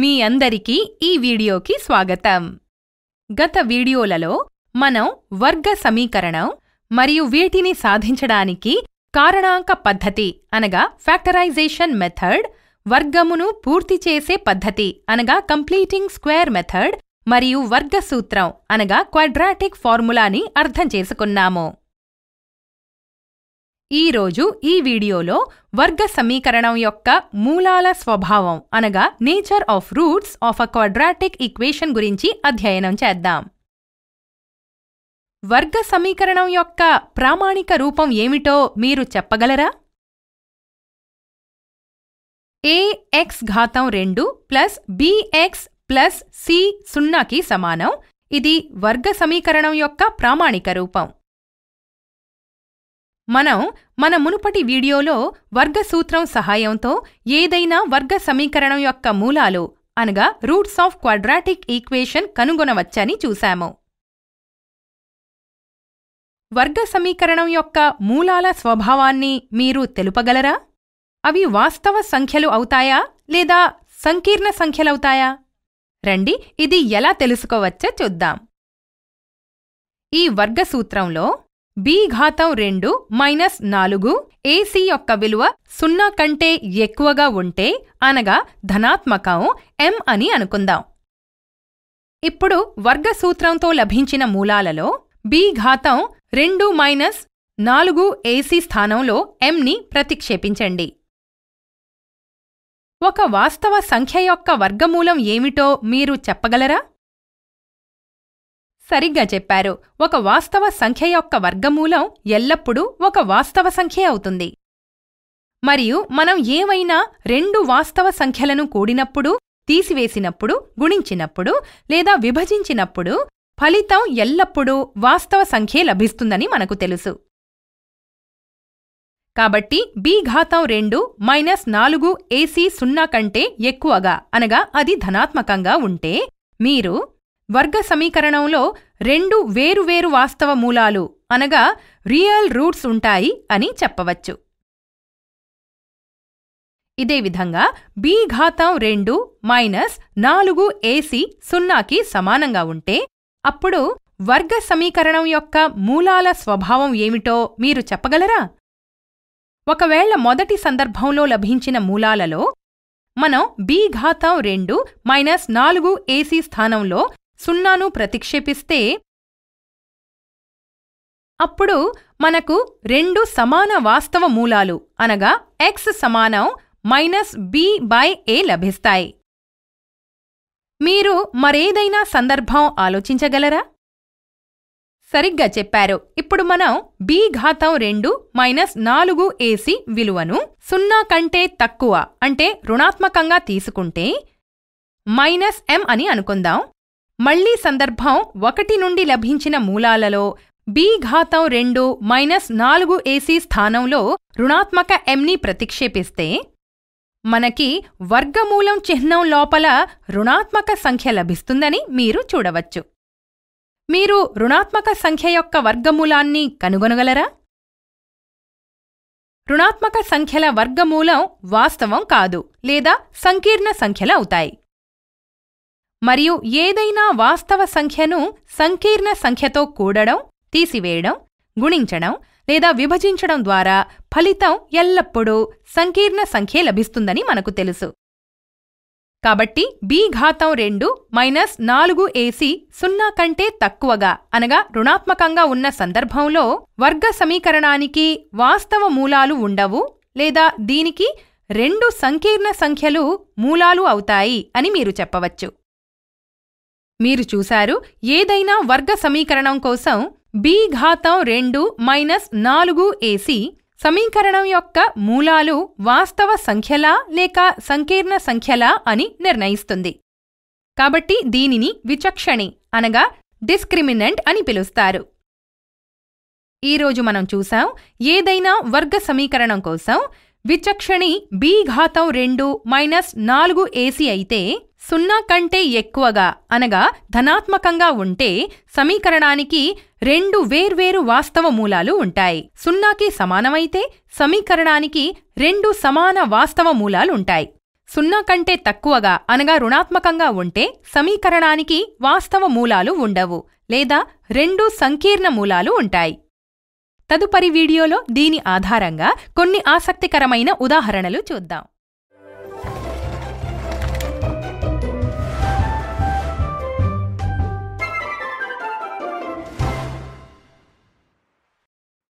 మీ అందరికీ ఈ వీడియోకి స్వాగతం గత వీడియోలలో మనం వర్గ సమీకరణం మరియు వీటిని సాధించడానికి కారణాంక పద్ధతి అనగా ఫ్యాక్టరైజేషన్ మెథడ్ వర్గమును పూర్తి చేసే పద్ధతి అనగా కంప్లీటింగ్ స్క్వేర్ మెథడ్ మరియు వర్గ సూత్రం అనగా క్వాడ్రాటిక్ ఫార్ములాని అర్థం చేసుకున్నాము ఈరోజు ఈ వీడియోలో వర్గ సమీకరణం యొక్క మూలాల స్వభావం అనగా nature of roots of a quadratic equation గురించి అధ్యయనం చేద్దాం వర్గ సమీకరణం యొక్క ప్రామాణిక రూపం ఏమిటో మీరు చెప్పగలరా ఏ ఎక్స్ ఘాతం రెండు ప్లస్ బిఎక్స్ ప్లస్ సి సున్నాకి సమానం ఇది వర్గ సమీకరణం యొక్క ప్రామాణిక రూపం మనం మన మునుపటి వీడియోలో వర్గసూత్రం సహాయంతో ఏదైనా వర్గ సమీకరణం యొక్క మూలాలు అనగా రూట్స్ ఆఫ్ క్వాడ్రాటిక్ ఈక్వేషన్ కనుగొనవచ్చని చూశాము వర్గ సమీకరణం యొక్క మూలాల స్వభావాన్ని మీరు తెలుపగలరా అవి వాస్తవ సంఖ్యలు అవుతాయా లేదా సంకీర్ణ సంఖ్యలవుతాయా రండి ఇది ఎలా తెలుసుకోవచ్చో చూద్దాం ఈ వర్గసూత్రంలో బి ఘాతం రెండు మైనస్ నాలుగు ఏసీ యొక్క విలువ సున్నా కంటే ఎక్కువగా ఉంటే అనగా ధనాత్మకం ఎం అని అనుకుందాం ఇప్పుడు వర్గసూత్రంతో లభించిన మూలాలలో బి ఘాతం రెండు మైనస్ నాలుగు ఏసీ స్థానంలో ఎంని ప్రతిక్షేపించండి ఒక వాస్తవ సంఖ్య యొక్క వర్గమూలం ఏమిటో మీరు చెప్పగలరా సరిగ్గా చెప్పారు ఒక వాస్తవ సంఖ్య యొక్క వర్గమూలం ఎల్లప్పుడూ ఒక వాస్తవ సంఖ్య అవుతుంది మరియు మనం ఏవైనా రెండు వాస్తవ సంఖ్యలను కూడినప్పుడు తీసివేసినప్పుడు గుణించినప్పుడు లేదా విభజించినప్పుడు ఫలితం ఎల్లప్పుడూ వాస్తవ సంఖ్యే లభిస్తుందని మనకు తెలుసు కాబట్టి బి ఘాతం రెండు మైనస్ నాలుగు ఏసీ సున్నా కంటే ఎక్కువగా అనగా అది ధనాత్మకంగా ఉంటే మీరు వర్గ సమీకరణంలో రెండు వేరువేరు వాస్తవ మూలాలు అనగా రియల్ రూట్స్ ఉంటాయి అని చెప్పవచ్చు ఇదే విధంగా బి ఘాతం రెండు మైనస్ నాలుగు ఏసీ సున్నాకి సమానంగా ఉంటే అప్పుడు వర్గ సమీకరణం యొక్క మూలాల స్వభావం ఏమిటో మీరు చెప్పగలరా ఒకవేళ మొదటి సందర్భంలో లభించిన మూలాలలో మనం బి ఘాతం రెండు మైనస్ నాలుగు ఏసీ స్థానంలో సున్నాను ప్రతిక్షేపిస్తే అప్పుడు మనకు రెండు సమాన వాస్తవ మూలాలు అనగా ఎక్స్ సమానం మైనస్ బి బై ఏ లభిస్తాయి మీరు మరేదైనా సందర్భం ఆలోచించగలరా సరిగ్గా చెప్పారు ఇప్పుడు మనం బి ఘాతం రెండు మైనస్ నాలుగు ఏసి విలువను సున్నా కంటే తక్కువ అంటే రుణాత్మకంగా తీసుకుంటే మైనస్ ఎం అని అనుకుందాం మళ్లీ సందర్భం ఒకటి నుండి లభించిన మూలాలలో బి ఘాతం రెండు మైనస్ నాలుగు ఏసీ స్థానంలో రుణాత్మక ఎంని ప్రతిక్షేపిస్తే మనకి వర్గమూలం చిహ్నం లోపల రుణాత్మక సంఖ్య లభిస్తుందని మీరు చూడవచ్చు మీరు రుణాత్మక సంఖ్య యొక్క వర్గమూలాన్ని కనుగొనగలరా రుణాత్మక సంఖ్యల వర్గమూలం వాస్తవం కాదు లేదా సంకీర్ణ సంఖ్యలవుతాయి అవుతాయి మరియు ఏదైనా వాస్తవ సంఖ్యను సంకీర్ణ సంఖ్యతో కూడడం తీసివేయడం గుణించడం లేదా విభజించడం ద్వారా ఫలితం ఎల్లప్పుడూ సంకీర్ణ సంఖ్యే లభిస్తుందని మనకు తెలుసు కాబట్టి బి ఘాతం రెండు మైనస్ నాలుగు ఏసీ సున్నా కంటే తక్కువగా అనగా రుణాత్మకంగా ఉన్న సందర్భంలో వర్గ సమీకరణానికి వాస్తవ మూలాలు ఉండవు లేదా దీనికి రెండు సంకీర్ణ సంఖ్యలు మూలాలు అవుతాయి అని మీరు చెప్పవచ్చు మీరు చూశారు ఏదైనా వర్గ సమీకరణం కోసం బి ఘాతం రెండు మైనస్ నాలుగు ఏసి సమీకరణం యొక్క మూలాలు వాస్తవ సంఖ్యలా లేక సంకీర్ణ సంఖ్యలా అని నిర్ణయిస్తుంది కాబట్టి దీనిని విచక్షణి అనగా డిస్క్రిమినెంట్ అని పిలుస్తారు ఈరోజు మనం చూసాం ఏదైనా వర్గ సమీకరణం కోసం విచక్షణి బి ఘాతం రెండు మైనస్ నాలుగు ఏసీ అయితే సున్నా కంటే ఎక్కువగా అనగా ధనాత్మకంగా ఉంటే సమీకరణానికి రెండు వేర్వేరు వాస్తవ మూలాలు ఉంటాయి సున్నాకి సమానమైతే సమీకరణానికి రెండు సమాన వాస్తవ మూలాలుంటాయి సున్నా కంటే తక్కువగా అనగా రుణాత్మకంగా ఉంటే సమీకరణానికి వాస్తవ మూలాలు ఉండవు లేదా రెండు సంకీర్ణ మూలాలు ఉంటాయి తదుపరి వీడియోలో దీని ఆధారంగా కొన్ని ఆసక్తికరమైన ఉదాహరణలు చూద్దాం